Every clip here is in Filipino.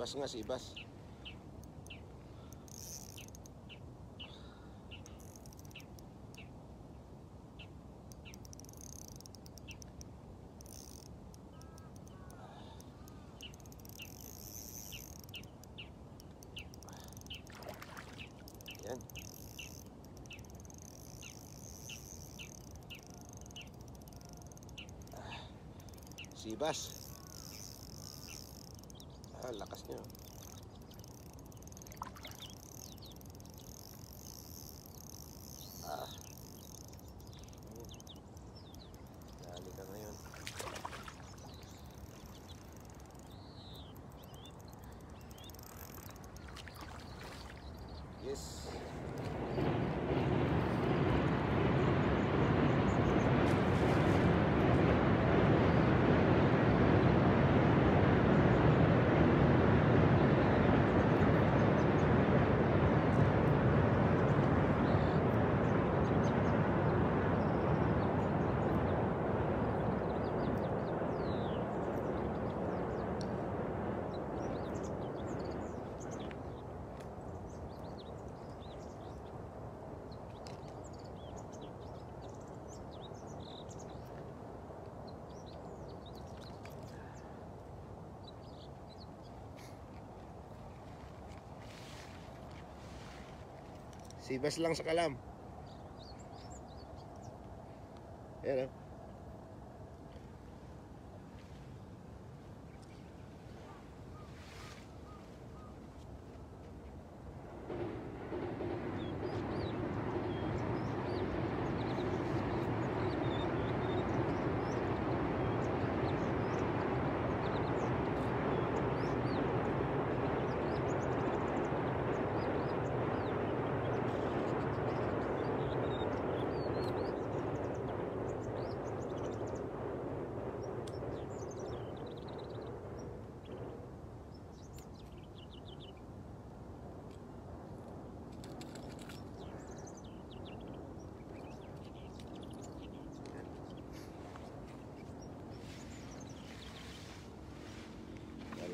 Ibas nggak sih Ibas? Ya. Si Ibas lakas niya. Sibas lang sa kalam. Ayan o. Oh.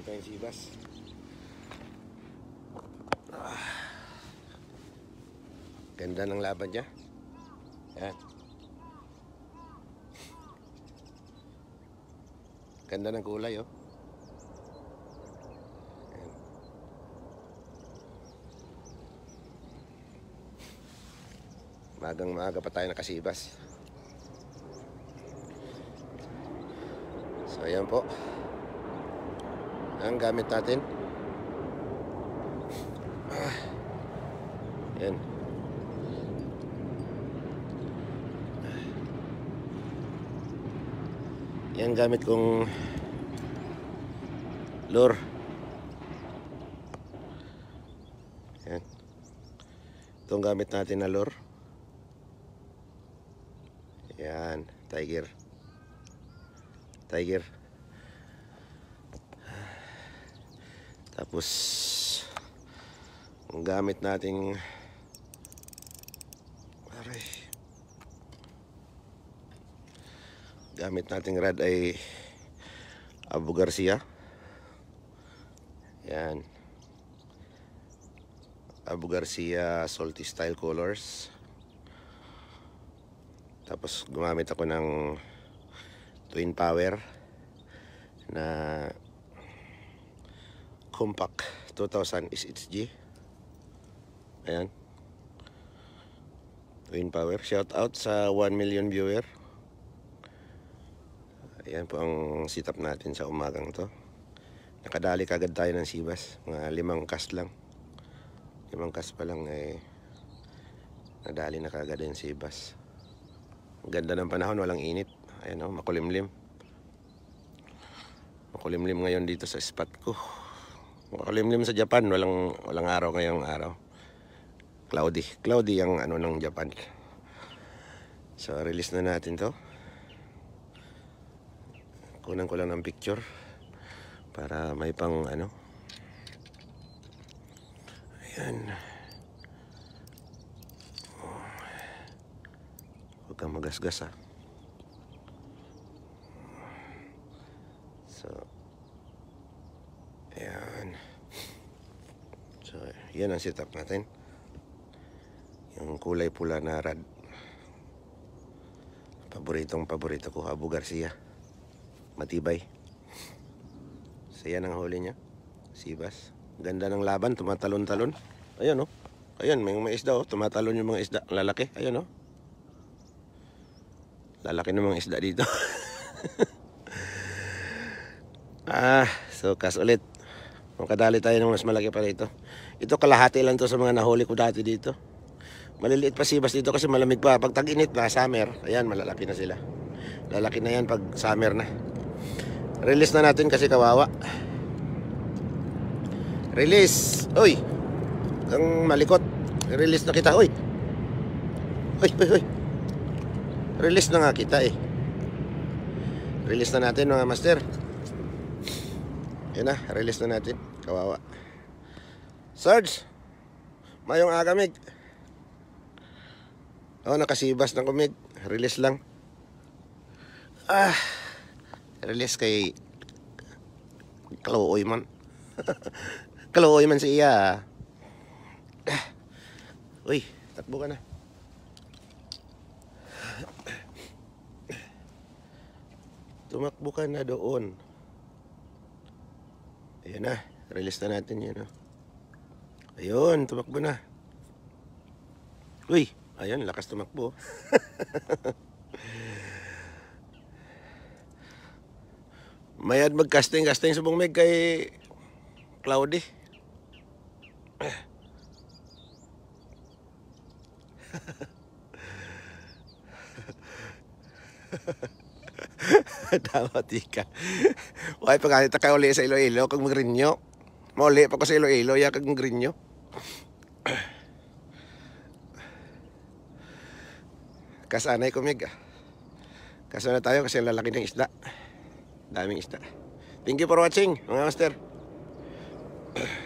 tayong sibas. Ah. Ganda ng laban niya. Yan. Ganda ng kulay oh. Magang maaga pa tayo nakasibas. So ayan po ang gamit natin. Ah. Yan. Yan gamit kong lure. Yan. Itong gamit natin na lure. Yan, tiger. Tiger. Tapos ang gamit nating pare gamit nating rad ay Abu Garcia. Yan. Abu Garcia Salty Style Colors. Tapos gumamit ako ng Twin Power na compact 2000 SHG ayan Twin Power shout out sa 1 million viewer ayan po ang setup natin sa umagang to nakadali kagad tayo ng sibas mga limang cast lang limang cast pa lang eh nadali na kagad yung sibas ganda ng panahon walang init ayan o oh, makulimlim makulimlim ngayon dito sa spot ko Makalimlim sa Japan, walang walang araw ngayong araw. Cloudy. Cloudy ang ano ng Japan. So, release na natin 'to. Kunan ko lang ng picture para may pang ano. Ayan. Huwag kang magasgas ah. So, Yan ang setup natin. Yung kulay pula na rad. Paboritong paborito ko, Abu Garcia. Matibay. So yan ang huli niya. Sibas. Ganda ng laban, tumatalon-talon. ayun oh. ayun may mga isda oh. Tumatalon yung mga isda. Lalaki. ayun oh. Lalaki ng mga isda dito. ah, so kas ulit. Magkadali tayo ng mas malaki pa rito. Ito kalahati lang to sa mga nahuli ko dati dito. Maliliit pa sibas dito kasi malamig pa. Pag tag-init na, summer, ayan, malalaki na sila. Lalaki na yan pag summer na. Release na natin kasi kawawa. Release! Uy! Ang malikot. Release na kita. Uy! Uy, uy, uy! Release na nga kita eh. Release na natin mga master. Yan na, release na natin. Kawawa. Sarge! Mayong agamig. Oh, nakasibas ng kumig. Release lang. Ah, release kay Kalooy man. Kalooy man si Iya. Ah. ah. Uy, takbo ka na. Tumakbo ka na doon. Ayan na. Release na natin yun. Oh. Ayun, tumakbo na. Uy, ayun, lakas tumakbo. Mayad mag-casting-casting sa bungmeg kay Cloudy. Ha, ha, ha. Tama, tika. Okay, pag kita ka uli sa Iloilo, kag magrinyo. Mauli pa ko sa Iloilo, ya kag magrinyo. Kasanay kumig. Ah. Kaso na tayo kasi lalaki ng isda. Daming isda. Thank you for watching, mga master.